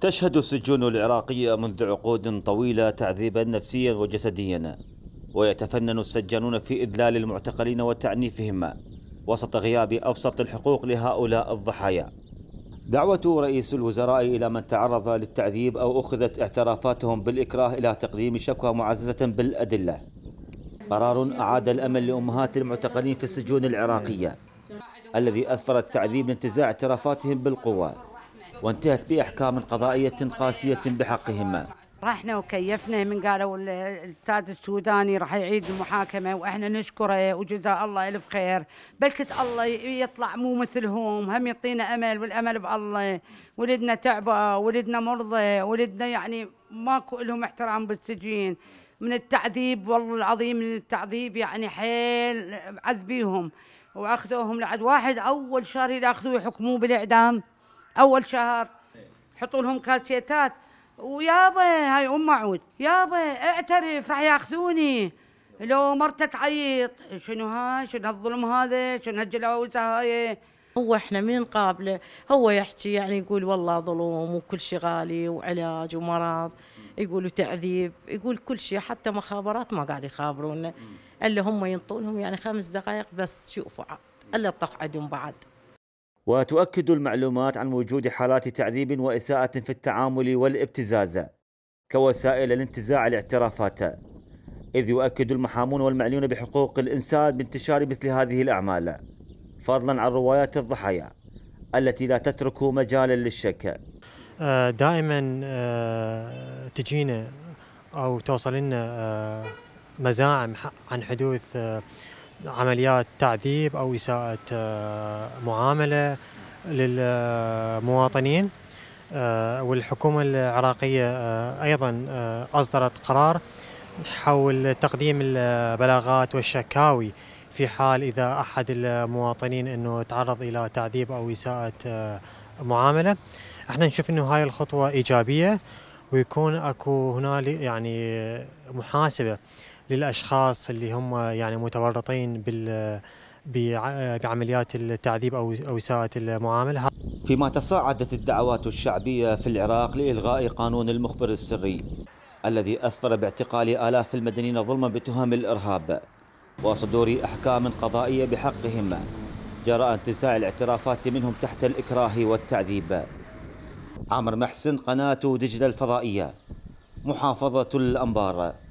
تشهد السجون العراقية منذ عقود طويلة تعذيبا نفسيا وجسديا ويتفنن السجانون في إذلال المعتقلين وتعنيفهم وسط غياب أبسط الحقوق لهؤلاء الضحايا دعوة رئيس الوزراء إلى من تعرض للتعذيب أو أخذت اعترافاتهم بالإكراه إلى تقديم شكوى معززة بالأدلة قرار أعاد الأمل لأمهات المعتقلين في السجون العراقية الذي أسفر التعذيب لانتزاع اعترافاتهم بالقوة وانتهت بأحكام قضائية قاسية بحقهما رحنا وكيفنا من قالوا الاستاذ السوداني راح يعيد المحاكمه واحنا نشكره وجزاه الله الف خير بلكت الله يطلع مو مثلهم هم يعطينا امل والامل بالله ولدنا تعبه ولدنا مرضى ولدنا يعني ماكو لهم احترام بالسجين من التعذيب والله العظيم من التعذيب يعني حيل عذبيهم واخذوهم لعد واحد اول شهر ياخذوه يحكموه بالاعدام اول شهر يحطوا لهم كاسيتات ويابا هاي ام عود يابا اعترف راح ياخذوني لو مرته تعيط شنو هاي شنو هالظلم هذا شنو هالجلاوزه هاي هو احنا من نقابله هو يحكي يعني يقول والله ظلم وكل شيء غالي وعلاج ومرض يقول تعذيب يقول كل شيء حتى مخابرات ما قاعد يخابرونا الا هم ينطونهم يعني خمس دقائق بس شوفوا عاد الا تقعدون بعد وتؤكد المعلومات عن وجود حالات تعذيب وإساءة في التعامل والابتزاز كوسائل لانتزاع الاعترافات إذ يؤكد المحامون والمعنيون بحقوق الإنسان بانتشار مثل هذه الأعمال فضلا عن روايات الضحايا التي لا تترك مجالا للشك آه، دائما آه، تجينا أو توصل لنا آه، مزاعم عن حدوث عمليات تعذيب او اساءه آه، معامله للمواطنين آه، والحكومه العراقيه آه، ايضا اصدرت قرار حول تقديم البلاغات والشكاوي في حال اذا احد المواطنين انه تعرض الى تعذيب او اساءه معامله احنا نشوف انه هاي الخطوه ايجابيه ويكون اكو هنا يعني محاسبه للاشخاص اللي هم يعني متورطين بال بعمليات التعذيب او او اساءه المعامله فيما تصاعدت الدعوات الشعبيه في العراق لالغاء قانون المخبر السري الذي اسفر باعتقال الاف المدنيين ظلما بتهم الارهاب وصدور احكام قضائيه بحقهم جراء انتزاع الاعترافات منهم تحت الاكراه والتعذيب. عمر محسن قناه دجله الفضائيه محافظه الانبار